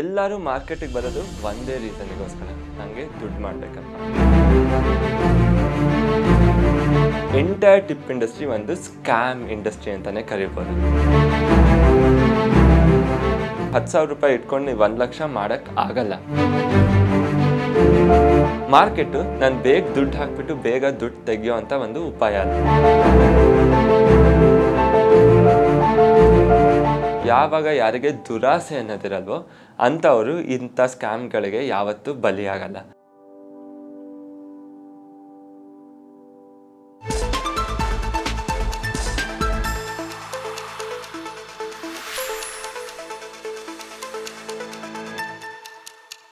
ಎಲ್ಲರೂ ಮಾರ್ಕೆಟಿಗೆ ಬರೋದು ಒಂದೇ ರೀಸನ್ಗೋಸ್ಕರ ನನಗೆ ದುಡ್ಡು ಮಾಡಬೇಕಂತ ಎಂಟೈರ್ ಟಿಪ್ ಇಂಡಸ್ಟ್ರಿ ಒಂದು ಸ್ಕ್ಯಾಮ್ ಇಂಡಸ್ಟ್ರಿ ಅಂತಲೇ ಕರಿಬೋದು ಹತ್ತು ಸಾವಿರ ರೂಪಾಯಿ ಇಟ್ಕೊಂಡು ನೀವು ಒಂದು ಲಕ್ಷ ಮಾಡೋಕ್ಕೆ ಆಗಲ್ಲ ಮಾರ್ಕೆಟು ನಾನು ಬೇಗ ದುಡ್ಡು ಹಾಕ್ಬಿಟ್ಟು ಬೇಗ ದುಡ್ಡು ತೆಗಿಯೋ ಅಂತ ಒಂದು ಉಪಾಯ ಅದು ಯಾವಾಗ ಯಾರಿಗೆ ದುರಾಸೆ ಅನ್ನೋದಿರಲ್ವೋ ಅಂಥವರು ಇಂಥ ಸ್ಕ್ಯಾಮ್ಗಳಿಗೆ ಯಾವತ್ತೂ ಬಲಿಯಾಗಲ್ಲ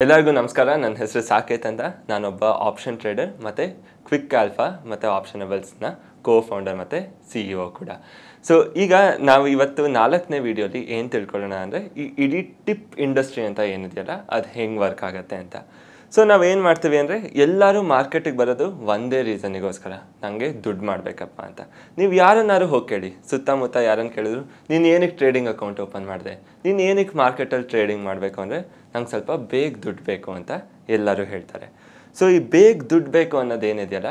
ಎಲ್ಲರಿಗೂ ನಮಸ್ಕಾರ ನನ್ನ ಹೆಸರು ಸಾಕೇತ್ ಅಂತ ನಾನೊಬ್ಬ ಆಪ್ಷನ್ ಟ್ರೇಡರ್ ಮತ್ತು ಕ್ವಿಕ್ ಆಲ್ಫಾ ಮತ್ತು ಆಪ್ಷನಬಲ್ಸ್ನ ಕೋ ಫೌಂಡರ್ ಮತ್ತು ಸಿ ಇ ಒ ಕೂಡ ಸೊ ಈಗ ನಾವು ಇವತ್ತು ನಾಲ್ಕನೇ ವಿಡಿಯೋಲಿ ಏನು ತಿಳ್ಕೊಳ್ಳೋಣ ಅಂದರೆ ಈ ಇಡೀ ಟಿಪ್ ಇಂಡಸ್ಟ್ರಿ ಅಂತ ಏನಿದೆಯಲ್ಲ ಅದು ಹೆಂಗೆ ವರ್ಕ್ ಆಗುತ್ತೆ ಅಂತ ಸೊ ನಾವೇನು ಮಾಡ್ತೀವಿ ಅಂದರೆ ಎಲ್ಲರೂ ಮಾರ್ಕೆಟಿಗೆ ಬರೋದು ಒಂದೇ ರೀಸನಿಗೋಸ್ಕರ ನನಗೆ ದುಡ್ಡು ಮಾಡಬೇಕಪ್ಪ ಅಂತ ನೀವು ಯಾರನ್ನಾರು ಹೋಗಿ ಕೇಳಿ ಸುತ್ತಮುತ್ತ ಯಾರನ್ನು ಕೇಳಿದ್ರು ನೀನು ಏನಕ್ಕೆ ಟ್ರೇಡಿಂಗ್ ಅಕೌಂಟ್ ಓಪನ್ ಮಾಡಿದೆ ನೀನು ಏನಕ್ಕೆ ಮಾರ್ಕೆಟಲ್ಲಿ ಟ್ರೇಡಿಂಗ್ ಮಾಡಬೇಕು ಅಂದರೆ ನಂಗೆ ಸ್ವಲ್ಪ ಬೇಗ ದುಡ್ಡು ಬೇಕು ಅಂತ ಎಲ್ಲರೂ ಹೇಳ್ತಾರೆ ಸೊ ಈ ಬೇಗ ದುಡ್ಡು ಬೇಕು ಅನ್ನೋದೇನಿದೆಯಲ್ಲ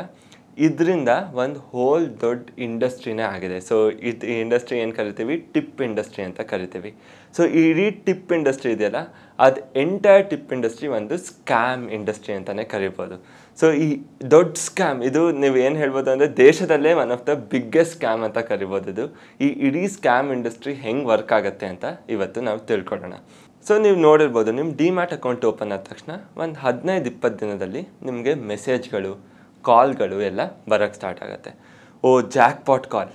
ಇದರಿಂದ ಒಂದು ಹೋಲ್ ದೊಡ್ಡ ಇಂಡಸ್ಟ್ರಿನೇ ಆಗಿದೆ ಸೊ ಇದು ಈ ಇಂಡಸ್ಟ್ರಿ ಏನು ಕರಿತೀವಿ ಟಿಪ್ ಇಂಡಸ್ಟ್ರಿ ಅಂತ ಕರಿತೀವಿ ಸೊ ಇಡೀ ಟಿಪ್ ಇಂಡಸ್ಟ್ರಿ ಇದೆಯಲ್ಲ ಅದು ಎಂಟೈರ್ ಟಿಪ್ ಇಂಡಸ್ಟ್ರಿ ಒಂದು ಸ್ಕ್ಯಾಮ್ ಇಂಡಸ್ಟ್ರಿ ಅಂತಲೇ ಕರಿಬೋದು ಸೊ ಈ ದೊಡ್ಡ ಸ್ಕ್ಯಾಮ್ ಇದು ನೀವು ಏನು ಹೇಳ್ಬೋದು ಅಂದರೆ ದೇಶದಲ್ಲೇ one of the biggest scam ಅಂತ ಕರಿಬೋದು ಇದು ಈ ಇಡೀ ಸ್ಕ್ಯಾಮ್ ಇಂಡಸ್ಟ್ರಿ ಹೆಂಗೆ ವರ್ಕ್ ಆಗುತ್ತೆ ಅಂತ ಇವತ್ತು ನಾವು ತಿಳ್ಕೊಳ್ಳೋಣ ಸೊ ನೀವು ನೋಡಿರ್ಬೋದು ನಿಮ್ಮ ಡಿಮ್ಯಾಟ್ ಅಕೌಂಟ್ ಓಪನ್ ಆದ ತಕ್ಷಣ ಒಂದು ಹದಿನೈದು ಇಪ್ಪತ್ತು ದಿನದಲ್ಲಿ ನಿಮಗೆ ಮೆಸೇಜ್ಗಳು ಕಾಲ್ಗಳು ಎಲ್ಲ ಬರೋಕ್ಕೆ ಸ್ಟಾರ್ಟ್ ಆಗುತ್ತೆ ಓ ಜಾಕ್ ಪಾಟ್ ಕಾಲ್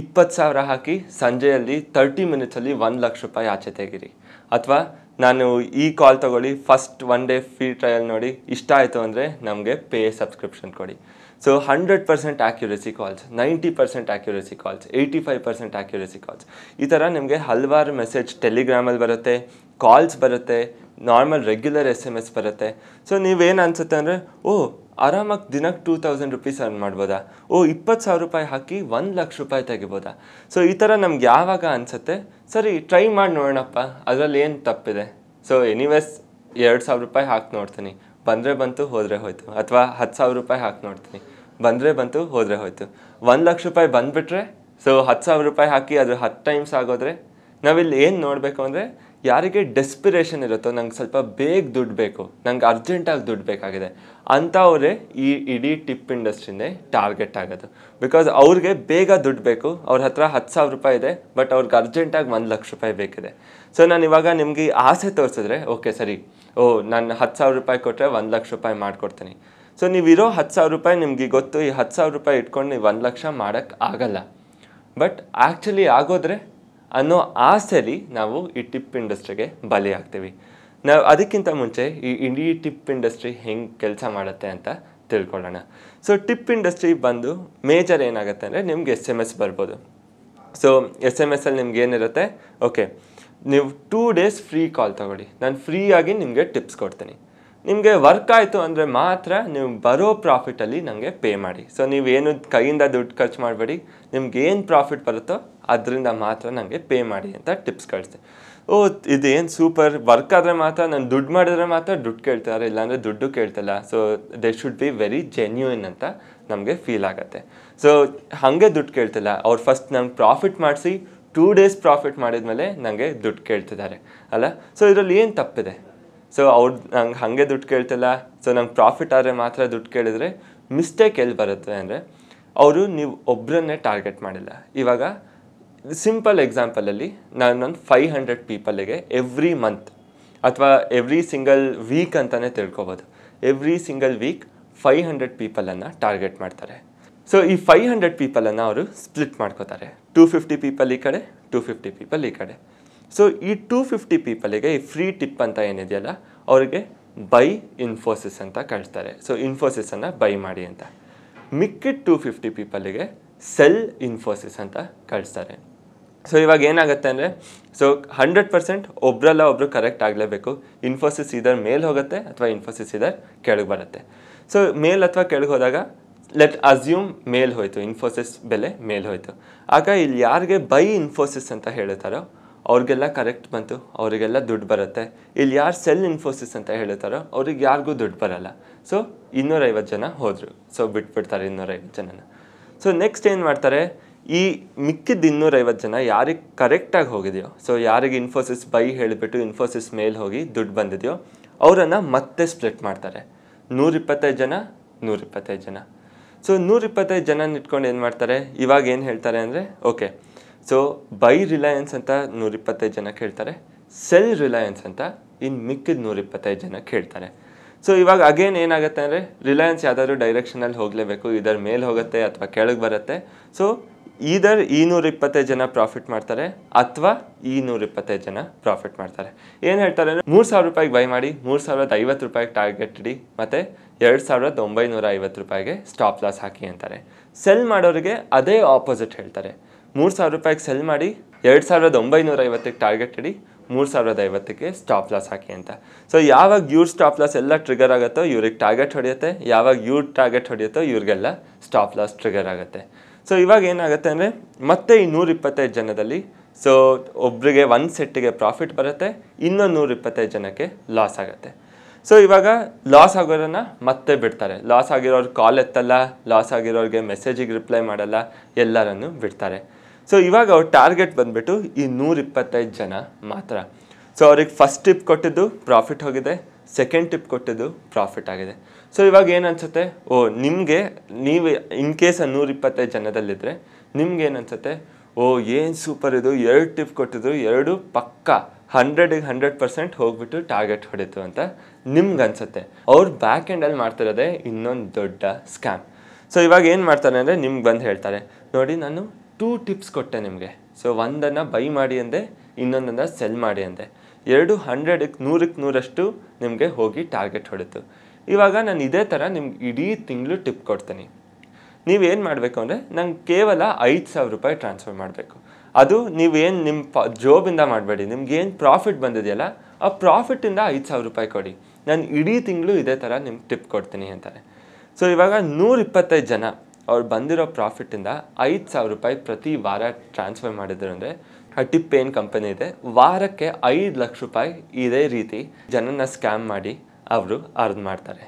ಇಪ್ಪತ್ತು ಸಾವಿರ ಹಾಕಿ ಸಂಜೆಯಲ್ಲಿ ತರ್ಟಿ ಮಿನಿಟ್ಸಲ್ಲಿ ಒಂದು ಲಕ್ಷ ರೂಪಾಯಿ ಆಚೆ ತೆಗಿರಿ ಅಥವಾ ನಾನು ಈ ಕಾಲ್ ತೊಗೊಳ್ಳಿ first one day free trial ನೋಡಿ ಇಷ್ಟ ಆಯಿತು ಅಂದರೆ ನಮಗೆ ಪೇ ಸಬ್ಸ್ಕ್ರಿಪ್ಷನ್ ಕೊಡಿ so hundred percent accuracy calls ninety percent accuracy calls eighty five percent accuracy calls ಈ ಥರ ನಿಮಗೆ ಹಲವಾರು ಮೆಸೇಜ್ ಟೆಲಿಗ್ರಾಮಲ್ಲಿ ಬರುತ್ತೆ ಕಾಲ್ಸ್ ಬರುತ್ತೆ normal regular S M S ಬರುತ್ತೆ ಸೊ ನೀವೇನು ಅನಿಸುತ್ತೆ ಅಂದರೆ ಓ ಆರಾಮಾಗಿ ದಿನಕ್ಕೆ ಟೂ ತೌಸಂಡ್ ರುಪೀಸ್ ಅರ್ನ್ ಮಾಡ್ಬೋದಾ ಓ ಇಪ್ಪತ್ತು ಸಾವಿರ ರೂಪಾಯಿ ಹಾಕಿ ಒಂದು ಲಕ್ಷ ರೂಪಾಯಿ ತೆಗಿಬೋದಾ ಸೊ ಈ ಥರ ನಮ್ಗೆ ಯಾವಾಗ ಅನಿಸುತ್ತೆ ಸರಿ ಟ್ರೈ ಮಾಡಿ ನೋಡೋಣಪ್ಪ ಅದರಲ್ಲಿ ಏನು ತಪ್ಪಿದೆ ಸೊ ಎನಿವೇಸ್ ಎರಡು ಸಾವಿರ ರೂಪಾಯಿ ಹಾಕಿ ನೋಡ್ತೀನಿ ಬಂದರೆ ಬಂತು ಹೋದರೆ ಹೋಯ್ತು ಅಥವಾ ಹತ್ತು ಸಾವಿರ ರೂಪಾಯಿ ಹಾಕಿ ನೋಡ್ತೀನಿ ಬಂದರೆ ಬಂತು ಹೋದರೆ ಹೋಯ್ತು ಒಂದು ಲಕ್ಷ ರೂಪಾಯಿ ಬಂದುಬಿಟ್ರೆ ಸೊ ಹತ್ತು ಸಾವಿರ ರೂಪಾಯಿ ಹಾಕಿ ಅದು ಹತ್ತು ಟೈಮ್ಸ್ ಆಗೋದ್ರೆ ನಾವಿಲ್ಲಿ ಏನು ನೋಡಬೇಕು ಅಂದರೆ ಯಾರಿಗೆ ಡೆಸ್ಪಿರೇಷನ್ ಇರುತ್ತೋ ನಂಗೆ ಸ್ವಲ್ಪ ಬೇಗ ದುಡ್ಡು ಬೇಕು ನಂಗೆ ಅರ್ಜೆಂಟಾಗಿ ದುಡ್ಡು ಬೇಕಾಗಿದೆ ಅಂಥವರೇ ಈ ಇಡೀ ಟಿಪ್ ಇಂಡಸ್ಟ್ರಿನೇ ಟಾರ್ಗೆಟ್ ಆಗೋದು ಬಿಕಾಸ್ ಅವ್ರಿಗೆ ಬೇಗ ದುಡ್ಡು ಬೇಕು ಅವ್ರ ಹತ್ರ ಹತ್ತು ಸಾವಿರ ರೂಪಾಯಿ ಇದೆ ಬಟ್ ಅವ್ರಿಗೆ ಅರ್ಜೆಂಟಾಗಿ ಒಂದು ಲಕ್ಷ ರೂಪಾಯಿ ಬೇಕಿದೆ ಸೊ ನಾನು ಇವಾಗ ನಿಮಗೆ ಆಸೆ ತೋರಿಸಿದ್ರೆ ಓಕೆ ಸರಿ ಓ ನಾನು ಹತ್ತು ಸಾವಿರ ರೂಪಾಯಿ ಕೊಟ್ಟರೆ ಒಂದು ಲಕ್ಷ ರೂಪಾಯಿ ಮಾಡಿಕೊಡ್ತೀನಿ ಸೊ ನೀವಿರೋ ಹತ್ತು ಸಾವಿರ ರೂಪಾಯಿ ನಿಮಗೆ ಗೊತ್ತು ಈ ಹತ್ತು ಸಾವಿರ ರೂಪಾಯಿ ಇಟ್ಕೊಂಡು ನೀವು ಒಂದು ಲಕ್ಷ ಮಾಡೋಕ್ಕಾಗಲ್ಲ ಬಟ್ ಆ್ಯಕ್ಚುಲಿ ಆಗೋದ್ರೆ ಅನ್ನೋ ಆಸೆಯಲ್ಲಿ ನಾವು ಈ ಟಿಪ್ ಇಂಡಸ್ಟ್ರಿಗೆ ಬಲಿಯಾಗ್ತೀವಿ ನಾವು ಅದಕ್ಕಿಂತ ಮುಂಚೆ ಈ ಇಡೀ ಟಿಪ್ ಇಂಡಸ್ಟ್ರಿ ಹೆಂಗೆ ಕೆಲಸ ಮಾಡುತ್ತೆ ಅಂತ ತಿಳ್ಕೊಳ್ಳೋಣ ಸೊ ಟಿಪ್ ಇಂಡಸ್ಟ್ರಿ ಬಂದು ಮೇಜರ್ ಏನಾಗುತ್ತೆ ಅಂದರೆ ನಿಮ್ಗೆ ಎಸ್ ಎಮ್ ಎಸ್ ಬರ್ಬೋದು ಸೊ ಎಸ್ ಎಮ್ ಎಸ್ಸಲ್ಲಿ ನಿಮ್ಗೆ ಏನಿರುತ್ತೆ ಓಕೆ ನೀವು ಟೂ ಡೇಸ್ ಫ್ರೀ ಕಾಲ್ ತೊಗೊಳ್ಳಿ ನಾನು ಫ್ರೀಯಾಗಿ ನಿಮಗೆ ಟಿಪ್ಸ್ ಕೊಡ್ತೀನಿ ನಿಮಗೆ ವರ್ಕ್ ಆಯಿತು ಅಂದರೆ ಮಾತ್ರ ನೀವು ಬರೋ ಪ್ರಾಫಿಟಲ್ಲಿ ನನಗೆ ಪೇ ಮಾಡಿ ಸೊ ನೀವೇನು ಕೈಯಿಂದ ದುಡ್ಡು ಖರ್ಚು ಮಾಡಬೇಡಿ ನಿಮ್ಗೆ ಏನು ಪ್ರಾಫಿಟ್ ಬರುತ್ತೋ ಅದರಿಂದ ಮಾತ್ರ ನನಗೆ ಪೇ ಮಾಡಿ ಅಂತ ಟಿಪ್ಸ್ ಕಳಿಸ್ತೆ ಓ ಇದೇನು ಸೂಪರ್ ವರ್ಕ್ ಆದರೆ ಮಾತ್ರ ನಾನು ದುಡ್ಡು ಮಾಡಿದ್ರೆ ಮಾತ್ರ ದುಡ್ಡು ಕೇಳ್ತಾರೆ ಇಲ್ಲಾಂದರೆ ದುಡ್ಡು ಕೇಳ್ತಲ್ಲ so they should be very genuine ಅಂತ ನಮಗೆ ಫೀಲ್ ಆಗುತ್ತೆ ಸೊ ಹಾಗೆ ದುಡ್ಡು ಕೇಳ್ತಿಲ್ಲ ಅವ್ರು ಫಸ್ಟ್ ನಂಗೆ ಪ್ರಾಫಿಟ್ ಮಾಡಿಸಿ ಟೂ ಡೇಸ್ ಪ್ರಾಫಿಟ್ ಮಾಡಿದ್ಮೇಲೆ ನನಗೆ ದುಡ್ಡು ಕೇಳ್ತಿದ್ದಾರೆ ಅಲ್ಲ ಸೊ ಇದರಲ್ಲಿ ಏನು ತಪ್ಪಿದೆ ಸೊ ಅವ್ರು ನಂಗೆ ಹಾಗೆ ದುಡ್ಡು ಕೇಳ್ತಿಲ್ಲ ಸೊ ನಂಗೆ ಪ್ರಾಫಿಟ್ ಆದರೆ ಮಾತ್ರ ದುಡ್ಡು ಕೇಳಿದರೆ ಮಿಸ್ಟೇಕ್ ಎಲ್ಲಿ ಬರುತ್ತೆ ಅಂದರೆ ಅವರು ನೀವು ಒಬ್ಬರನ್ನೇ ಟಾರ್ಗೆಟ್ ಮಾಡಿಲ್ಲ ಇವಾಗ ಸಿಂಪಲ್ ಎಕ್ಸಾಂಪಲಲ್ಲಿ ನಾನೊಂದು ನನ್ನ ಫೈವ್ ಹಂಡ್ರೆಡ್ ಪೀಪಲಿಗೆ ಎವ್ರಿ ಮಂತ್ ಅಥವಾ ಎವ್ರಿ ಸಿಂಗಲ್ ವೀಕ್ ಅಂತಲೇ ತಿಳ್ಕೊಬೋದು every single week five hundred ಪೀಪಲನ್ನು ಟಾರ್ಗೆಟ್ ಮಾಡ್ತಾರೆ ಸೊ ಈ ಫೈವ್ ಹಂಡ್ರೆಡ್ ಪೀಪಲನ್ನು ಅವರು ಸ್ಪ್ಲಿಟ್ ಮಾಡ್ಕೋತಾರೆ ಟೂ ಫಿಫ್ಟಿ ಪೀಪಲ್ ಈ ಕಡೆ ಟೂ ಫಿಫ್ಟಿ ಪೀಪಲ್ ಈ ಕಡೆ ಸೊ ಈ ಟೂ ಫಿಫ್ಟಿ ಪೀಪಲಿಗೆ ಈ ಫ್ರೀ ಟಿಪ್ ಅಂತ ಏನಿದೆಯಲ್ಲ ಅವ್ರಿಗೆ ಬೈ ಇನ್ಫೋಸಿಸ್ ಅಂತ ಕಳಿಸ್ತಾರೆ ಸೊ ಇನ್ಫೋಸಿಸನ್ನು ಬೈ ಮಾಡಿ ಅಂತ ಮಿಕ್ಕಿಡ್ ಟೂ ಫಿಫ್ಟಿ ಪೀಪಲಿಗೆ ಸೆಲ್ ಇನ್ಫೋಸಿಸ್ ಅಂತ ಕಳಿಸ್ತಾರೆ ಸೊ ಇವಾಗ ಏನಾಗುತ್ತೆ ಅಂದರೆ ಸೊ ಹಂಡ್ರೆಡ್ ಪರ್ಸೆಂಟ್ ಒಬ್ರಲ್ಲ ಒಬ್ರು ಕರೆಕ್ಟ್ ಆಗಲೇಬೇಕು ಇನ್ಫೋಸಿಸ್ ಇದರ್ ಮೇಲೆ ಹೋಗುತ್ತೆ ಅಥವಾ ಇನ್ಫೋಸಿಸ್ ಇದರ್ ಕೆಳಗೆ ಬರುತ್ತೆ ಸೊ ಮೇಲ್ ಅಥವಾ ಕೆಳಗೆ ಹೋದಾಗ ಲೆಟ್ ಅಸ್ಯೂಮ್ ಮೇಲ್ ಹೋಯಿತು ಇನ್ಫೋಸಿಸ್ ಬೆಲೆ ಮೇಲ್ ಹೋಯಿತು ಆಗ ಇಲ್ಲಿ ಯಾರಿಗೆ ಬೈ ಇನ್ಫೋಸಿಸ್ ಅಂತ ಹೇಳುತ್ತಾರೋ ಅವ್ರಿಗೆಲ್ಲ ಕರೆಕ್ಟ್ ಬಂತು ಅವರಿಗೆಲ್ಲ ದುಡ್ಡು ಬರುತ್ತೆ ಇಲ್ಲಿ ಯಾರು ಸೆಲ್ ಇನ್ಫೋಸಿಸ್ ಅಂತ ಹೇಳುತ್ತಾರೋ ಅವ್ರಿಗೆ ಯಾರಿಗೂ ದುಡ್ಡು ಬರಲ್ಲ ಸೊ ಇನ್ನೂರೈವತ್ತು ಜನ ಹೋದರು ಸೊ ಬಿಟ್ಬಿಡ್ತಾರೆ ಇನ್ನೂರೈವತ್ತು ಜನನ ಸೊ ನೆಕ್ಸ್ಟ್ ಏನು ಮಾಡ್ತಾರೆ ಈ ಮಿಕ್ಕಿದ ಇನ್ನೂರೈವತ್ತು ಜನ ಯಾರಿಗೆ ಕರೆಕ್ಟಾಗಿ ಹೋಗಿದೆಯೋ ಸೊ ಯಾರಿಗೆ ಇನ್ಫೋಸಿಸ್ ಬೈ ಹೇಳಿಬಿಟ್ಟು ಇನ್ಫೋಸಿಸ್ ಮೇಲೆ ಹೋಗಿ ದುಡ್ಡು ಬಂದಿದೆಯೋ ಅವರನ್ನು ಮತ್ತೆ ಸ್ಪ್ಲಿಟ್ ಮಾಡ್ತಾರೆ ನೂರಿಪ್ಪತ್ತೈದು ಜನ ನೂರಿಪ್ಪತ್ತೈದು ಜನ ಸೊ ನೂರಿಪ್ಪತ್ತೈದು ಜನ ಇಟ್ಕೊಂಡು ಏನು ಮಾಡ್ತಾರೆ ಇವಾಗ ಏನು ಹೇಳ್ತಾರೆ ಅಂದರೆ ಓಕೆ ಸೊ ಬೈ ರಿಲಯನ್ಸ್ ಅಂತ ನೂರಿಪ್ಪತ್ತೈದು ಜನ ಕೇಳ್ತಾರೆ ಸೆಲ್ ರಿಲಯನ್ಸ್ ಅಂತ ಇನ್ನು ಮಿಕ್ಕಿದ ನೂರಿಪ್ಪತ್ತೈದು ಜನ ಕೇಳ್ತಾರೆ ಸೊ ಇವಾಗ ಅಗೇನ್ ಏನಾಗುತ್ತೆ ಅಂದರೆ ರಿಲಯನ್ಸ್ ಯಾವುದಾದ್ರು ಡೈರೆಕ್ಷನಲ್ಲಿ ಹೋಗಲೇಬೇಕು ಇದರ ಮೇಲೆ ಹೋಗುತ್ತೆ ಅಥವಾ ಕೆಳಗೆ ಬರುತ್ತೆ ಸೊ ಈದರ್ ಈ ಇಪ್ಪತ್ತೈದು ಜನ ಪ್ರಾಫಿಟ್ ಮಾಡ್ತಾರೆ ಅಥವಾ ಈ ಇಪ್ಪತ್ತೈದು ಜನ ಪ್ರಾಫಿಟ್ ಮಾಡ್ತಾರೆ ಏನು ಹೇಳ್ತಾರೆ ಅಂದರೆ ಮೂರು ಸಾವಿರ ರೂಪಾಯಿಗೆ ಬೈ ಮಾಡಿ ಮೂರು ಸಾವಿರದ ಐವತ್ತು ರೂಪಾಯಿಗೆ ಟಾರ್ಗೆಟ್ ಇಡಿ ಮತ್ತು ಎರಡು ಸಾವಿರದ ಒಂಬೈನೂರ ಐವತ್ತು ರೂಪಾಯಿಗೆ ಸ್ಟಾಪ್ ಲಾಸ್ ಹಾಕಿ ಅಂತಾರೆ ಸೆಲ್ ಮಾಡೋರಿಗೆ ಅದೇ ಆಪೋಸಿಟ್ ಹೇಳ್ತಾರೆ ಮೂರು ಸಾವಿರ ರೂಪಾಯಿಗೆ ಸೆಲ್ ಮಾಡಿ ಎರಡು ಸಾವಿರದ ಒಂಬೈನೂರ ಐವತ್ತಕ್ಕೆ ಟಾರ್ಗೆಟ್ ಇಡಿ ಮೂರು ಸಾವಿರದ ಐವತ್ತಕ್ಕೆ ಸ್ಟಾಪ್ ಲಾಸ್ ಹಾಕಿ ಅಂತ ಸೊ ಯಾವಾಗ ಇವ್ರ ಸ್ಟಾಪ್ ಲಾಸ್ ಎಲ್ಲ ಟ್ರಿಗರ್ ಆಗುತ್ತೋ ಇವ್ರಿಗೆ ಟಾರ್ಗೆಟ್ ಹೊಡೆಯುತ್ತೆ ಯಾವಾಗ ಇವ್ರ ಟಾರ್ಗೆಟ್ ಹೊಡೆಯುತ್ತೋ ಇವ್ರಿಗೆಲ್ಲ ಸ್ಟಾಪ್ ಲಾಸ್ ಟ್ರಿಗರ್ ಆಗುತ್ತೆ ಸೊ ಇವಾಗ ಏನಾಗುತ್ತೆ ಅಂದರೆ ಮತ್ತೆ ಈ ನೂರಿಪ್ಪತ್ತೈದು ಜನದಲ್ಲಿ ಸೊ ಒಬ್ಬರಿಗೆ ಒಂದು ಸೆಟ್ಟಿಗೆ ಪ್ರಾಫಿಟ್ ಬರುತ್ತೆ ಇನ್ನೊಂದು ನೂರಿಪ್ಪತ್ತೈದು ಜನಕ್ಕೆ ಲಾಸ್ ಆಗುತ್ತೆ ಸೊ ಇವಾಗ ಲಾಸ್ ಆಗೋರನ್ನ ಮತ್ತೆ ಬಿಡ್ತಾರೆ ಲಾಸ್ ಆಗಿರೋರು ಕಾಲ್ ಎತ್ತಲ್ಲ ಲಾಸ್ ಆಗಿರೋರಿಗೆ ಮೆಸೇಜಿಗೆ ರಿಪ್ಲೈ ಮಾಡಲ್ಲ ಎಲ್ಲರನ್ನು ಬಿಡ್ತಾರೆ ಸೊ ಇವಾಗ ಅವ್ರು ಟಾರ್ಗೆಟ್ ಬಂದುಬಿಟ್ಟು ಈ ನೂರಿಪ್ಪತ್ತೈದು ಜನ ಮಾತ್ರ ಸೊ ಅವ್ರಿಗೆ ಫಸ್ಟ್ ಟಿಪ್ ಕೊಟ್ಟಿದ್ದು ಪ್ರಾಫಿಟ್ ಹೋಗಿದೆ ಸೆಕೆಂಡ್ ಟಿಪ್ ಕೊಟ್ಟಿದ್ದು ಪ್ರಾಫಿಟ್ ಆಗಿದೆ ಸೊ ಇವಾಗ ಏನು ಅನಿಸುತ್ತೆ ಓ ನಿಮಗೆ ನೀವು ಇನ್ ಕೇಸ್ ನೂರ ಇಪ್ಪತ್ತೈದು ಜನದಲ್ಲಿದ್ದರೆ ನಿಮ್ಗೆ ಏನು ಅನಿಸುತ್ತೆ ಓ ಏನು ಸೂಪರ್ ಇದು ಎರಡು ಟಿಪ್ ಕೊಟ್ಟಿದ್ರು ಎರಡು ಪಕ್ಕ ಹಂಡ್ರೆಡಿಗೆ ಹಂಡ್ರೆಡ್ ಪರ್ಸೆಂಟ್ ಹೋಗ್ಬಿಟ್ಟು ಟಾರ್ಗೆಟ್ ಹೊಡಿತು ಅಂತ ನಿಮ್ಗೆ ಅನ್ಸುತ್ತೆ ಅವ್ರು ಬ್ಯಾಕ್ ಎಂಡಲ್ಲಿ ಮಾಡ್ತಿರೋದೆ ಇನ್ನೊಂದು ದೊಡ್ಡ ಸ್ಕ್ಯಾಮ್ ಸೊ ಇವಾಗ ಏನು ಮಾಡ್ತಾರೆ ಅಂದರೆ ನಿಮ್ಗೆ ಬಂದು ಹೇಳ್ತಾರೆ ನೋಡಿ ನಾನು ಟೂ ಟಿಪ್ಸ್ ಕೊಟ್ಟೆ ನಿಮಗೆ ಸೊ ಒಂದನ್ನು ಬೈ ಮಾಡಿ ಅಂದೆ ಇನ್ನೊಂದನ್ನು ಸೆಲ್ ಮಾಡಿ ಅಂದೆ ಎರಡು ಹಂಡ್ರೆಡಕ್ಕೆ ನೂರಕ್ಕೆ ನೂರಷ್ಟು ನಿಮಗೆ ಹೋಗಿ ಟಾರ್ಗೆಟ್ ಹೊಡಿತು ಇವಾಗ ನಾನು ಇದೇ ಥರ ನಿಮ್ಗೆ ಇಡೀ ತಿಂಗಳು ಟಿಪ್ ಕೊಡ್ತೀನಿ ನೀವೇನು ಮಾಡಬೇಕು ಅಂದರೆ ನಂಗೆ ಕೇವಲ ಐದು ಸಾವಿರ ರೂಪಾಯಿ ಟ್ರಾನ್ಸ್ಫರ್ ಮಾಡಬೇಕು ಅದು ನೀವೇನು ನಿಮ್ಮ ಪ ಜೋಬಿಂದ ಮಾಡಬೇಡಿ ನಿಮ್ಗೆ ಏನು ಪ್ರಾಫಿಟ್ ಬಂದಿದೆಯಲ್ಲ ಆ ಪ್ರಾಫಿಟಿಂದ ಐದು ಸಾವಿರ ರೂಪಾಯಿ ಕೊಡಿ ನಾನು ಇಡೀ ತಿಂಗಳು ಇದೇ ಥರ ನಿಮ್ಗೆ ಟಿಪ್ ಕೊಡ್ತೀನಿ ಅಂತಾರೆ ಸೊ ಇವಾಗ ನೂರಿಪ್ಪತ್ತೈದು ಜನ ಅವ್ರು ಬಂದಿರೋ ಪ್ರಾಫಿಟಿಂದ ಐದು ಸಾವಿರ ರೂಪಾಯಿ ಪ್ರತಿ ವಾರ ಟ್ರಾನ್ಸ್ಫರ್ ಮಾಡಿದ್ರು ಅಂದರೆ ಹಟ್ಟಿ ಪೇನ್ ಕಂಪನಿ ಇದೆ ವಾರಕ್ಕೆ ಐದು ಲಕ್ಷ ರೂಪಾಯಿ ಇದೇ ರೀತಿ ಜನನ ಸ್ಕ್ಯಾಮ್ ಮಾಡಿ ಅವರು ಅರ್ನ್ ಮಾಡ್ತಾರೆ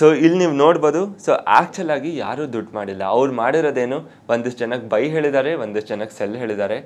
ಸೊ ಇಲ್ಲಿ ನೀವು ನೋಡ್ಬೋದು ಸೊ ಆ್ಯಕ್ಚುಲಾಗಿ ಯಾರೂ ದುಡ್ಡು ಮಾಡಿಲ್ಲ ಅವ್ರು ಮಾಡಿರೋದೇನು ಒಂದಿಷ್ಟು ಜನಕ್ಕೆ ಬೈ ಹೇಳಿದ್ದಾರೆ ಒಂದಿಷ್ಟು ಜನಕ್ಕೆ ಸೆಲ್ ಹೇಳಿದ್ದಾರೆ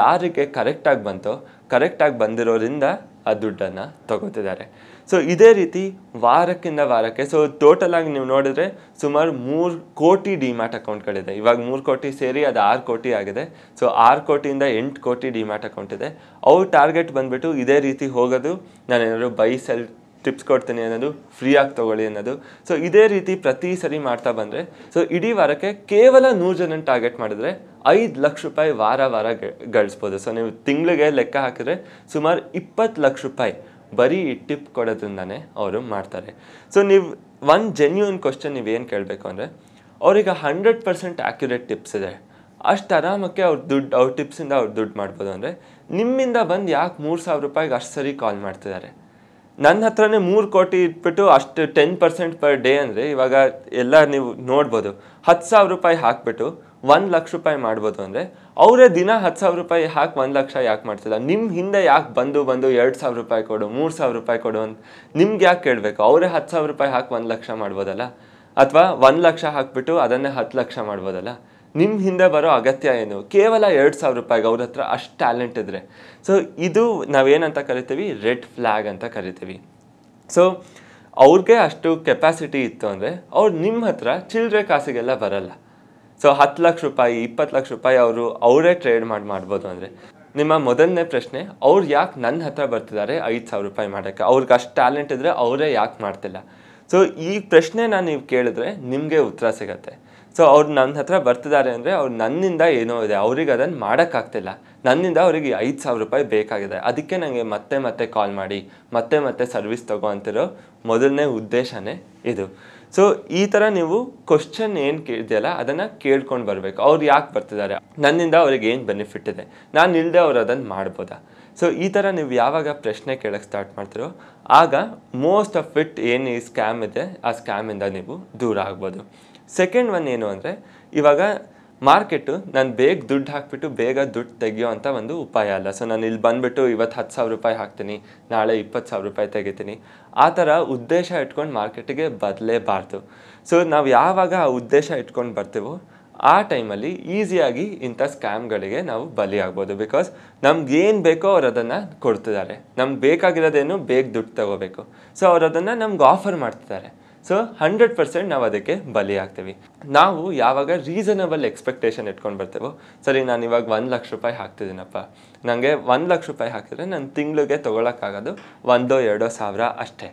ಯಾರಿಗೆ ಕರೆಕ್ಟಾಗಿ ಬಂತೋ ಕರೆಕ್ಟಾಗಿ ಬಂದಿರೋದ್ರಿಂದ ಆ ದುಡ್ಡನ್ನು ತಗೋತಿದ್ದಾರೆ ಸೊ ಇದೇ ರೀತಿ ವಾರಕ್ಕಿಂತ ವಾರಕ್ಕೆ ಸೊ ಟೋಟಲ್ ನೀವು ನೋಡಿದ್ರೆ ಸುಮಾರು ಮೂರು ಕೋಟಿ ಡಿಮ್ಯಾಟ್ ಅಕೌಂಟ್ಗಳಿದೆ ಇವಾಗ ಮೂರು ಕೋಟಿ ಸೇರಿ ಅದು ಆರು ಕೋಟಿ ಆಗಿದೆ ಸೊ ಆರು ಕೋಟಿಯಿಂದ ಎಂಟು ಕೋಟಿ ಡಿಮ್ಯಾಟ್ ಅಕೌಂಟ್ ಇದೆ ಅವ್ರ ಟಾರ್ಗೆಟ್ ಬಂದುಬಿಟ್ಟು ಇದೇ ರೀತಿ ಹೋಗೋದು ನಾನೇನಾದ್ರು ಬೈ ಸೆಲ್ ಟಿಪ್ಸ್ ಕೊಡ್ತೀನಿ ಅನ್ನೋದು ಫ್ರೀಯಾಗಿ ತೊಗೊಳ್ಳಿ ಅನ್ನೋದು ಸೊ ಇದೇ ರೀತಿ ಪ್ರತಿ ಸರಿ ಮಾಡ್ತಾ ಬಂದರೆ ಸೊ ಇಡೀ ವಾರಕ್ಕೆ ಕೇವಲ ನೂರು ಜನ ಟಾರ್ಗೆಟ್ ಮಾಡಿದ್ರೆ ಐದು ಲಕ್ಷ ರೂಪಾಯಿ ವಾರ ವಾರ ಗಳಿಸ್ಬೋದು ಸೊ ನೀವು ತಿಂಗಳಿಗೆ ಲೆಕ್ಕ ಹಾಕಿದ್ರೆ ಸುಮಾರು ಇಪ್ಪತ್ತು ಲಕ್ಷ ರೂಪಾಯಿ ಬರೀ ಈ ಟಿಪ್ ಕೊಡೋದ್ರಿಂದನೇ ಅವರು ಮಾಡ್ತಾರೆ ಸೊ ನೀವು ಒನ್ ಜೆನ್ಯೂನ್ ಕ್ವಶನ್ ನೀವೇನು ಕೇಳಬೇಕು ಅಂದರೆ ಅವ್ರಿಗೆ ಹಂಡ್ರೆಡ್ ಪರ್ಸೆಂಟ್ ಆ್ಯಕ್ಯುರೇಟ್ ಟಿಪ್ಸ್ ಇದೆ ಅಷ್ಟು ಆರಾಮಕ್ಕೆ ಅವ್ರು ದುಡ್ಡು ಅವ್ರ ಟಿಪ್ಸಿಂದ ಅವ್ರು ದುಡ್ಡು ಮಾಡ್ಬೋದು ಅಂದರೆ ನಿಮ್ಮಿಂದ ಬಂದು ಯಾಕೆ ಮೂರು ಸಾವಿರ ರೂಪಾಯಿಗೆ ಅಷ್ಟು ಸರಿ ಕಾಲ್ ಮಾಡ್ತಿದ್ದಾರೆ ನನ್ನ ಹತ್ರನೇ ಮೂರು ಕೋಟಿ ಇಟ್ಬಿಟ್ಟು ಅಷ್ಟು ಟೆನ್ ಪರ್ಸೆಂಟ್ ಪರ್ ಡೇ ಅಂದರೆ ಇವಾಗ ಎಲ್ಲ ನೀವು ನೋಡ್ಬೋದು ಹತ್ತು ಸಾವಿರ ರೂಪಾಯಿ ಹಾಕ್ಬಿಟ್ಟು ಒಂದು ಲಕ್ಷ ರೂಪಾಯಿ ಮಾಡ್ಬೋದು ಅಂದರೆ ಅವರೇ ದಿನ ಹತ್ತು ಸಾವಿರ ರೂಪಾಯಿ ಹಾಕಿ ಒಂದು ಲಕ್ಷ ಯಾಕೆ ಮಾಡ್ತಿಲ್ಲ ನಿಮ್ಮ ಹಿಂದೆ ಯಾಕೆ ಬಂದು ಬಂದು ಎರಡು ಸಾವಿರ ರೂಪಾಯಿ ಕೊಡು ಮೂರು ಸಾವಿರ ರೂಪಾಯಿ ಕೊಡು ಅಂತ ನಿಮ್ಗೆ ಯಾಕೆ ಕೇಳಬೇಕು ಅವರೇ ಹತ್ತು ಸಾವಿರ ರೂಪಾಯಿ ಹಾಕಿ ಒಂದು ಲಕ್ಷ ಮಾಡ್ಬೋದಲ್ಲ ಅಥವಾ ಒಂದು ಲಕ್ಷ ಹಾಕ್ಬಿಟ್ಟು ಅದನ್ನೇ ಹತ್ತು ಲಕ್ಷ ಮಾಡ್ಬೋದಲ್ಲ ನಿಮ್ಮ ಹಿಂದೆ ಬರೋ ಅಗತ್ಯ ಏನು ಕೇವಲ ಎರಡು ಸಾವಿರ ರೂಪಾಯಿಗೆ ಅವ್ರ ಹತ್ರ ಅಷ್ಟು ಟ್ಯಾಲೆಂಟ್ ಇದ್ದರೆ ಸೊ ಇದು ನಾವೇನಂತ ಕರಿತೀವಿ ರೆಡ್ ಫ್ಲ್ಯಾಗ್ ಅಂತ ಕರಿತೀವಿ ಸೊ ಅವ್ರಿಗೆ ಅಷ್ಟು ಕೆಪಾಸಿಟಿ ಇತ್ತು ಅಂದರೆ ಅವ್ರು ನಿಮ್ಮ ಹತ್ರ ಚಿಲ್ಲರೆ ಕಾಸಿಗೆಲ್ಲ ಬರಲ್ಲ ಸೊ ಹತ್ತು ಲಕ್ಷ ರೂಪಾಯಿ ಇಪ್ಪತ್ತು ಲಕ್ಷ ರೂಪಾಯಿ ಅವರು ಅವರೇ ಟ್ರೇಡ್ ಮಾಡಿ ಮಾಡ್ಬೋದು ಅಂದರೆ ನಿಮ್ಮ ಮೊದಲನೇ ಪ್ರಶ್ನೆ ಅವ್ರು ಯಾಕೆ ನನ್ನ ಹತ್ರ ಬರ್ತಿದ್ದಾರೆ ಐದು ಸಾವಿರ ರೂಪಾಯಿ ಮಾಡೋಕ್ಕೆ ಅವ್ರಿಗೆ ಅಷ್ಟು ಟ್ಯಾಲೆಂಟ್ ಇದ್ದರೆ ಅವರೇ ಯಾಕೆ ಮಾಡ್ತಿಲ್ಲ ಸೊ ಈ ಪ್ರಶ್ನೆ ನಾನು ನೀವು ಕೇಳಿದ್ರೆ ನಿಮಗೆ ಉತ್ತರ ಸಿಗತ್ತೆ ಸೊ ಅವ್ರು ನನ್ನ ಹತ್ರ ಬರ್ತಿದ್ದಾರೆ ಅಂದರೆ ಅವ್ರು ನನ್ನಿಂದ ಏನೋ ಇದೆ ಅವ್ರಿಗೆ ಅದನ್ನು ಮಾಡೋಕ್ಕಾಗ್ತಿಲ್ಲ ನನ್ನಿಂದ ಅವರಿಗೆ ಐದು ಸಾವಿರ ರೂಪಾಯಿ ಬೇಕಾಗಿದೆ ಅದಕ್ಕೆ ನನಗೆ ಮತ್ತೆ ಮತ್ತೆ ಕಾಲ್ ಮಾಡಿ ಮತ್ತೆ ಮತ್ತೆ ಸರ್ವಿಸ್ ತಗೋ ಅಂತಿರೋ ಮೊದಲನೇ ಉದ್ದೇಶನೇ ಇದು ಸೊ ಈ ಥರ ನೀವು ಕ್ವಶನ್ ಏನು ಕೇಳಿದೆಯಲ್ಲ ಅದನ್ನು ಕೇಳ್ಕೊಂಡು ಬರಬೇಕು ಅವ್ರು ಯಾಕೆ ಬರ್ತಿದ್ದಾರೆ ನನ್ನಿಂದ ಅವ್ರಿಗೆ ಏನು ಬೆನಿಫಿಟ್ ಇದೆ ನಾನು ಇಲ್ಲದೆ ಅವ್ರು ಅದನ್ನು ಮಾಡ್ಬೋದಾ ಸೊ ಈ ಥರ ನೀವು ಯಾವಾಗ ಪ್ರಶ್ನೆ ಕೇಳೋಕ್ಕೆ ಸ್ಟಾರ್ಟ್ ಮಾಡ್ತೀರೋ ಆಗ ಮೋಸ್ಟ್ ಆಫ್ ಇಟ್ ಏನು ಈ ಸ್ಕ್ಯಾಮ್ ಇದೆ ಆ ಸ್ಕ್ಯಾಮಿಂದ ನೀವು ದೂರ ಆಗ್ಬೋದು ಸೆಕೆಂಡ್ ಒನ್ ಏನು ಅಂದರೆ ಇವಾಗ ಮಾರ್ಕೆಟು ನಾನು ಬೇಗ ದುಡ್ಡು ಹಾಕ್ಬಿಟ್ಟು ಬೇಗ ದುಡ್ಡು ತೆಗಿಯೋ ಅಂತ ಒಂದು ಉಪಾಯ ಅಲ್ಲ ಸೊ ನಾನು ಇಲ್ಲಿ ಬಂದುಬಿಟ್ಟು ಇವತ್ತು ಹತ್ತು ಸಾವಿರ ರೂಪಾಯಿ ಹಾಕ್ತೀನಿ ನಾಳೆ ಇಪ್ಪತ್ತು ಸಾವಿರ ರೂಪಾಯಿ ತೆಗಿತೀನಿ ಆ ಥರ ಉದ್ದೇಶ ಇಟ್ಕೊಂಡು ಮಾರ್ಕೆಟಿಗೆ ಬದಲೇಬಾರ್ದು ಸೊ ನಾವು ಯಾವಾಗ ಆ ಉದ್ದೇಶ ಇಟ್ಕೊಂಡು ಬರ್ತೀವೋ ಆ ಟೈಮಲ್ಲಿ ಈಸಿಯಾಗಿ ಇಂಥ ಸ್ಕ್ಯಾಮ್ಗಳಿಗೆ ನಾವು ಬಲಿಯಾಗ್ಬೋದು ಬಿಕಾಸ್ ನಮ್ಗೆ ಏನು ಬೇಕೋ ಅವ್ರು ಅದನ್ನು ಕೊಡ್ತಿದ್ದಾರೆ ನಮ್ಗೆ ಬೇಕಾಗಿರೋದೇನು ಬೇಗ ದುಡ್ಡು ತಗೋಬೇಕು ಸೊ ಅವ್ರು ಅದನ್ನು ನಮ್ಗೆ ಆಫರ್ ಮಾಡ್ತಿದ್ದಾರೆ ಸೊ ಹಂಡ್ರೆಡ್ ಪರ್ಸೆಂಟ್ ನಾವು ಅದಕ್ಕೆ ಬಲಿ ಹಾಕ್ತೀವಿ ನಾವು ಯಾವಾಗ ರೀಸನಬಲ್ ಎಕ್ಸ್ಪೆಕ್ಟೇಷನ್ ಇಟ್ಕೊಂಡು ಬರ್ತೇವೋ ಸರಿ ನಾನು ಇವಾಗ ಒಂದು ಲಕ್ಷ ರೂಪಾಯಿ ಹಾಕ್ತಿದ್ದೀನಪ್ಪ ನನಗೆ ಒಂದು ಲಕ್ಷ ರೂಪಾಯಿ ಹಾಕಿದರೆ ನಾನು ತಿಂಗಳಿಗೆ ತೊಗೊಳಕ್ಕಾಗೋದು ಒಂದೋ ಎರಡೋ ಸಾವಿರ ಅಷ್ಟೇ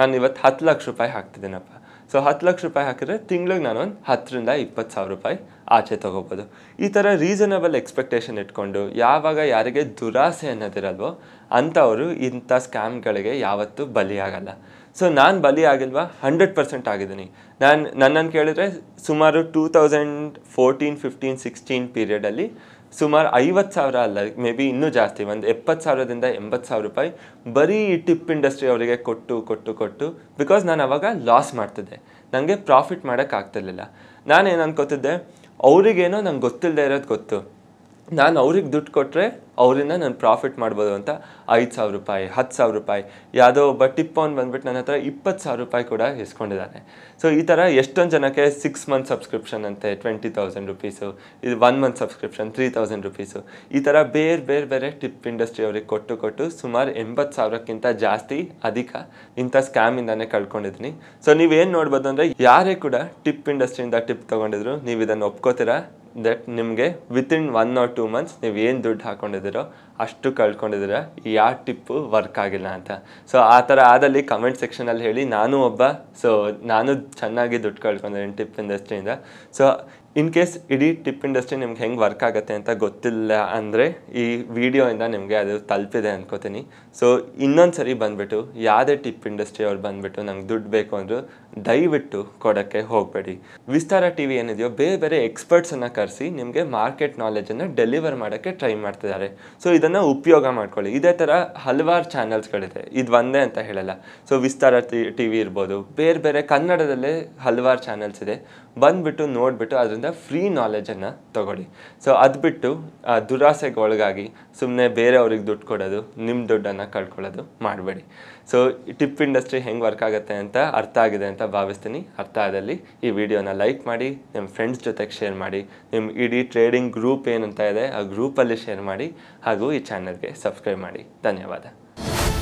ನಾನು ಇವತ್ತು ಹತ್ತು ಲಕ್ಷ ರೂಪಾಯಿ ಹಾಕ್ತಿದ್ದೀನಪ್ಪ ಸೊ ಹತ್ತು ಲಕ್ಷ ರೂಪಾಯಿ ಹಾಕಿದರೆ ತಿಂಗ್ಳಿಗೆ ಒಂದು ಹತ್ತರಿಂದ ಇಪ್ಪತ್ತು ಸಾವಿರ ರೂಪಾಯಿ ಆಚೆ ತೊಗೋಬೋದು ಈ ಥರ ರೀಸನಬಲ್ ಎಕ್ಸ್ಪೆಕ್ಟೇಷನ್ ಇಟ್ಕೊಂಡು ಯಾವಾಗ ಯಾರಿಗೆ ದುರಾಸೆ ಅನ್ನೋದಿರಲ್ವೋ ಅಂಥವರು ಇಂಥ ಸ್ಕ್ಯಾಮ್ಗಳಿಗೆ ಯಾವತ್ತೂ ಬಲಿಯಾಗಲ್ಲ ಸೊ ನಾನು ಬಲಿ ಆಗಿಲ್ವಾ ಹಂಡ್ರೆಡ್ ಪರ್ಸೆಂಟ್ ಆಗಿದ್ದೀನಿ ನಾನು ನನ್ನನ್ನು ಕೇಳಿದ್ರೆ ಸುಮಾರು two thousand fourteen fifteen sixteen ಪೀರಿಯಡಲ್ಲಿ ಸುಮಾರು ಐವತ್ತು ಸಾವಿರ ಅಲ್ಲ ಮೇ ಬಿ ಇನ್ನೂ ಜಾಸ್ತಿ ಒಂದು ಎಪ್ಪತ್ತು ಸಾವಿರದಿಂದ ಎಂಬತ್ತು ಸಾವಿರ ರೂಪಾಯಿ ಬರೀ ಈ ಟಿಪ್ ಇಂಡಸ್ಟ್ರಿ ಅವರಿಗೆ ಕೊಟ್ಟು ಕೊಟ್ಟು ಕೊಟ್ಟು ಬಿಕಾಸ್ ನಾನು ಅವಾಗ ಲಾಸ್ ಮಾಡ್ತಿದ್ದೆ ನನಗೆ ಪ್ರಾಫಿಟ್ ಮಾಡೋಕ್ಕಾಗ್ತಿರ್ಲಿಲ್ಲ ನಾನೇನು ಅನ್ಕೋತಿದ್ದೆ ಅವರಿಗೇನೋ ನಂಗೆ ಗೊತ್ತಿಲ್ಲದೆ ಇರೋದು ಗೊತ್ತು ನಾನು ಅವ್ರಿಗೆ ದುಡ್ಡು ಕೊಟ್ಟರೆ ಅವರಿಂದ ನಾನು ಪ್ರಾಫಿಟ್ ಮಾಡ್ಬೋದು ಅಂತ ಐದು ಸಾವಿರ ರೂಪಾಯಿ ಹತ್ತು ಸಾವಿರ ರೂಪಾಯಿ ಯಾವುದೋ ಒಬ್ಬ ಟಿಪ್ ಬಂದ್ಬಿಟ್ಟು ನನ್ನ ಹತ್ರ ಇಪ್ಪತ್ತು ಸಾವಿರ ರೂಪಾಯಿ ಕೂಡ ಇಸ್ಕೊಂಡಿದ್ದಾನೆ ಸೊ ಈ ಥರ ಎಷ್ಟೊಂದು ಜನಕ್ಕೆ ಸಿಕ್ಸ್ ಮಂತ್ ಸಬ್ಸ್ಕ್ರಿಪ್ಷನ್ ಅಂತೆ ಟ್ವೆಂಟಿ ತೌಸಂಡ್ ರುಪೀಸು ಇದು one month subscription three thousand rupees ಈ ಥರ ಬೇರೆ ಬೇರೆ ಬೇರೆ ಟಿಪ್ ಇಂಡಸ್ಟ್ರಿ ಅವ್ರಿಗೆ ಕೊಟ್ಟು ಕೊಟ್ಟು ಸುಮಾರು ಎಂಬತ್ತು ಸಾವಿರಕ್ಕಿಂತ ಜಾಸ್ತಿ ಅಧಿಕ ಇಂಥ ಸ್ಕ್ಯಾಮಿಂದಾನೇ ಕಳ್ಕೊಂಡಿದ್ದೀನಿ ಸೊ ನೀವೇನು ನೋಡ್ಬೋದು ಅಂದರೆ ಯಾರೇ ಕೂಡ ಟಿಪ್ ಇಂಡಸ್ಟ್ರಿಯಿಂದ ಟಿಪ್ ತೊಗೊಂಡಿದ್ರು ನೀವು ಇದನ್ನು ಒಪ್ಕೋತೀರಾ ದಟ್ ನಿಮಗೆ within one or two months ನೀವು ಏನು ದುಡ್ಡು ಹಾಕ್ಕೊಂಡಿದ್ದೀರೋ ಅಷ್ಟು ಕಳ್ಕೊಂಡಿದ್ರೆ ಯಾವ ಟಿಪ್ಪು ವರ್ಕ್ ಆಗಿಲ್ಲ ಅಂತ ಸೊ ಆ ಥರ ಆದಲ್ಲಿ ಕಮೆಂಟ್ ಸೆಕ್ಷನಲ್ಲಿ ಹೇಳಿ ನಾನು ಒಬ್ಬ ಸೊ ನಾನು ಚೆನ್ನಾಗಿ ದುಡ್ಡು ಕಳ್ಕೊಂಡಿದ್ದೀನಿ ಟಿಪ್ ಇಂಡಸ್ಟ್ರಿಯಿಂದ ಸೊ ಇನ್ ಕೇಸ್ ಇಡೀ ಟಿಪ್ ಇಂಡಸ್ಟ್ರಿ ನಿಮ್ಗೆ ಹೆಂಗೆ ವರ್ಕ್ ಆಗುತ್ತೆ ಅಂತ ಗೊತ್ತಿಲ್ಲ ಅಂದರೆ ಈ ವಿಡಿಯೋಯಿಂದ ನಿಮಗೆ ಅದು ತಲುಪಿದೆ ಅನ್ಕೋತೀನಿ ಸೊ ಇನ್ನೊಂದು ಸರಿ ಬಂದುಬಿಟ್ಟು ಯಾವುದೇ ಟಿಪ್ ಇಂಡಸ್ಟ್ರಿ ಅವ್ರು ಬಂದುಬಿಟ್ಟು ನಂಗೆ ದುಡ್ಡು ಬೇಕು ಅಂದರು ದಯವಿಟ್ಟು ಕೊಡೋಕ್ಕೆ ಹೋಗಬೇಡಿ ವಿಸ್ತಾರ ಟಿ ವಿ ಏನಿದೆಯೋ ಬೇರೆ ಬೇರೆ ಎಕ್ಸ್ಪರ್ಟ್ಸನ್ನು ಕರೆಸಿ ನಿಮಗೆ ಮಾರ್ಕೆಟ್ ನಾಲೆಜನ್ನು ಡೆಲಿವರ್ ಮಾಡೋಕ್ಕೆ ಟ್ರೈ ಮಾಡ್ತಿದ್ದಾರೆ ಸೊ ಇದನ್ನು ಇದನ್ನು ಉಪಯೋಗ ಮಾಡ್ಕೊಳ್ಳಿ ಇದೇ ಥರ ಹಲವಾರು ಚಾನಲ್ಸ್ಗಳಿದೆ ಇದು ಒಂದೇ ಅಂತ ಹೇಳಲ್ಲ ಸೊ ವಿಸ್ತಾರ ಟಿ ವಿ ಇರ್ಬೋದು ಬೇರೆ ಬೇರೆ ಕನ್ನಡದಲ್ಲೇ ಹಲವಾರು ಚಾನೆಲ್ಸ್ ಇದೆ ಬಂದುಬಿಟ್ಟು ನೋಡಿಬಿಟ್ಟು ಅದರಿಂದ ಫ್ರೀ ನಾಲೆಜನ್ನು ತಗೊಳ್ಳಿ ಸೊ ಅದು ಬಿಟ್ಟು ದುರಾಸೆಗೆ ಒಳಗಾಗಿ ಸುಮ್ಮನೆ ಬೇರೆ ದುಡ್ಡು ಕೊಡೋದು ನಿಮ್ಮ ದುಡ್ಡನ್ನು ಕಳ್ಕೊಳ್ಳೋದು ಮಾಡಬೇಡಿ ಸೊ ಟಿಪ್ ಇಂಡಸ್ಟ್ರಿ ಹೆಂಗೆ ವರ್ಕ್ ಆಗುತ್ತೆ ಅಂತ ಅರ್ಥ ಆಗಿದೆ ಅಂತ ಭಾವಿಸ್ತೀನಿ ಅರ್ಥ ಆದಲ್ಲಿ ಈ ವಿಡಿಯೋನ ಲೈಕ್ ಮಾಡಿ ನಿಮ್ಮ ಫ್ರೆಂಡ್ಸ್ ಜೊತೆಗೆ ಶೇರ್ ಮಾಡಿ ನಿಮ್ಮ ಇಡೀ ಟ್ರೇಡಿಂಗ್ ಗ್ರೂಪ್ ಏನಂತ ಇದೆ ಆ ಗ್ರೂಪಲ್ಲಿ ಶೇರ್ ಮಾಡಿ ಹಾಗೂ ಈ ಚಾನಲ್ಗೆ ಸಬ್ಸ್ಕ್ರೈಬ್ ಮಾಡಿ ಧನ್ಯವಾದ